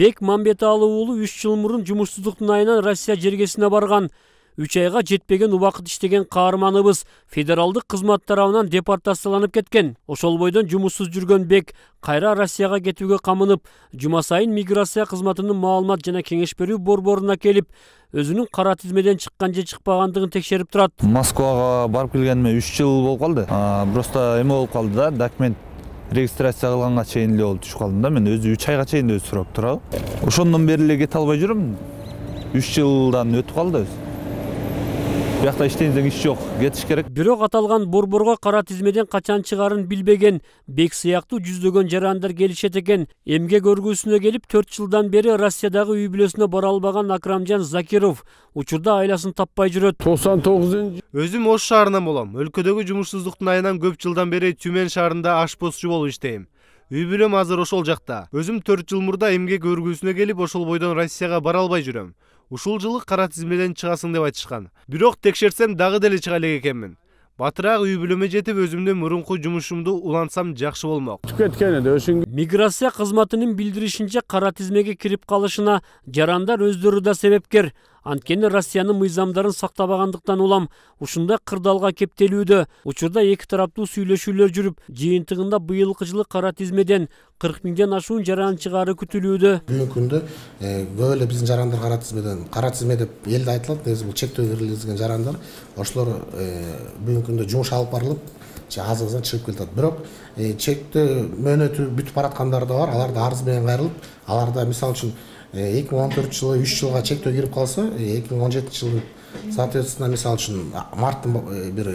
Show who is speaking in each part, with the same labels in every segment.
Speaker 1: бек мамбеталы уулу үч жыл мурун жумушсуздуктун айынан россия жергесине барган үч айга жетпеген убакыт иштеген каарманыбыз федералдык кызмат тарабынан депортацияланып кеткен ошол бойдон жумушсуз жүргөн бек кайра россияга кетүүгө камынып жума сайын миграция кызматынын маалымат жана кеңеш берүү борборуна келип өзүнүн кара тизмеден чыккан же чыкпагандыгын текшерип турат
Speaker 2: москвага барып келгениме үч жыл болуп калды просто эме болуп калды да документ регистрация кылганга чейин эле болуп түшүп калдым да мен өзү үч айга чейин өзү сурап турабы ошондон бери эле кете албай жүрөм үч жылдан өтүп калды өзү
Speaker 1: бияқта иш жоқ кетиш керек бирок аталган борборго кара тизмеден качан чыгарын билбеген бек сыяктуу жүздөгөн жарандар келишет экен эмгек өргүүсүнө келип төрт жылдан бери россиядагы үй бүлөсүнө бара албаган акрамжан закиров учурда айласын таппай жүрөт токсон тогузунчу өзүм ош шаарынан болом өлкөдөгү жумушсуздуктун айынан көп жылдан бери
Speaker 2: түмен шаарында ашпозчу болуп иштейм үй бүлөм азыр ошол жакта өзүм төрт жыл мурда эмгек өргүүсүнө келип ошол бойдон россияга бара албай жүрөм ушул жылы кара тизмеден чыгасың деп айтышкан бирок текшерсем дагы деле чыга элек экенмин батыраак үй бүлөмө жетип өзүмдүн мурунку
Speaker 1: жумушумду улантсам жакшы болмок миграция кызматынын билдиришинче кара тизмеге кирип калышына жарандар өздөрү да себепкер анткени россиянын мыйзамдарын сактабагандыктан улам ушундай кырдаалга кептелүүдө учурда эки тараптуу сүйлөшүүлөр жүрүп жыйынтыгында быйылкы жылы кара тизмеден кырк миңден ашуун жаран чыгаары күтүлүүдө
Speaker 3: бүгүнкү күндө көп эле биздин жарандар кара тизмеден кара тизме деп элде айтылат негизи бул чектөө киргизген жарандар ошолор бүгүнкү күндө жұмыс алып барылып аз шығып чыгып келатат бирок чектөө мөөнөтү бүтүп бараткандар да бар алар да арыз менен кайрылып алар да мисалы үчүн Э, эки миң он төртүнчү жылы үч жылга чектөө кирип калса э, эки миң он жетинчи жылы соответственно мисалы үчүн марттын э, бир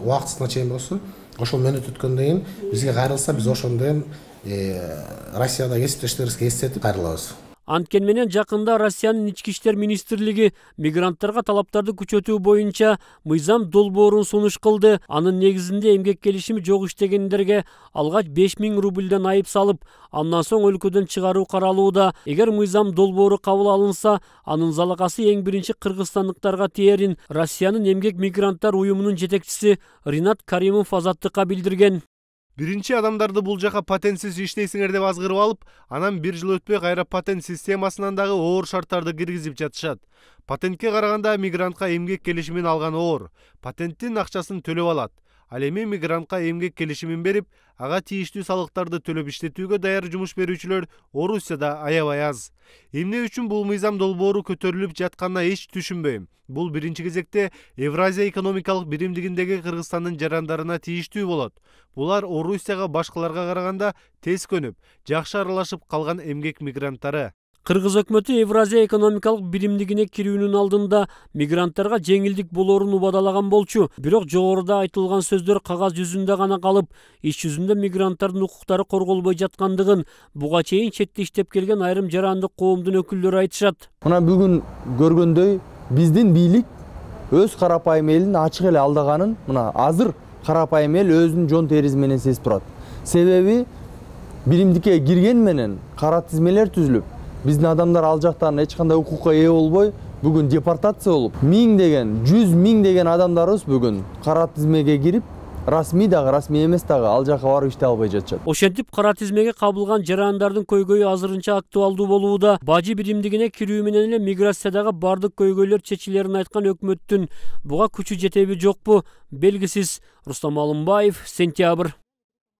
Speaker 3: убактысына чейин болсо ошол мөөнөт өткөндөн кийин бизге кайрылса биз ошондон деген россиядагы кесиптештерибизге эстетип
Speaker 1: кайрылабыз анткенменен жакында россиянын ички иштер министрлиги мигранттарга талаптарды күчөтүү боюнча мыйзам долбоорун сунуш кылды анын негизинде эмгек келишими жок иштегендерге алгач беш миң рубльден айып салып андан соң өлкөдөн чыгаруу каралууда эгер мыйзам долбоору кабыл алынса анын залакасы эң биринчи кыргызстандыктарга тиерин россиянын эмгек мигранттар уюмунун жетекчиси ринат каримов азаттыкка билдирген биринчи адамдарды бұл жака патентсиз иштейсиңер деп азгырып алып анан бир жыл өтпөй
Speaker 2: кайра патент системасынан дагы оор шарттарды киргизип жатышат патентке қарағанда мигрантқа эмгек келишимин алған оор патенттин акчасын төлөп алат ал эми мигрантка эмгек келишимин берип ага тийиштүү салыктарды төлөп иштетүүгө даяр жумуш берүүчүлөр орусияда аябай аз эмне үчүн бул мыйзам долбоору көтөрүлүп жатканына эч түшүнбөйм бул биринчи кезекте евразия экономикалык биримдигиндеги кыргызстандын жарандарына тийиштүү болот
Speaker 1: булар орусияга башкаларга караганда тез көнүп жакшы аралашып калган эмгек мигранттары кыргыз өкмөтү евразия экономикалык биримдигине кирүүнүн алдында мигранттарга жеңилдик болорун убадалаган болчу бирок жогоруда айтылган сөздөр кагаз жүзүндө гана калып иш жүзүндө мигранттардын укуктары корголбой жаткандыгын буга чейин четте иштеп келген айрым жарандык коомдун өкүлдөрү айтышат мына бүгүн көргөндөй биздин бийлик
Speaker 2: өз карапайым элин ачык эле алдаганын мына азыр карапайым эл өзүнүн жон теризи менен сезип турат себеби биримдикке кирген менен кара тизмелер түзүлүп біздің адамдар ал жақтан эч кандай укукка ээ болбой бүгүн депортация болуп деген жүз деген адамдарыбыз бүгүн кара тизмеге кирип расмий дагы расмий эмес дагы ал жака барып иштей албай жатышат
Speaker 1: ошентип кара тизмеге кабылган жарандардын көйгөйү азырынча актуалдуу болууда бажы биримдигине кирүү менен эле миграциядагы бардык көйгөйлөр чечилерин айткан өкмөттүн буга күчү жетеби жокпу белгисиз рустам алымбаев сентябрь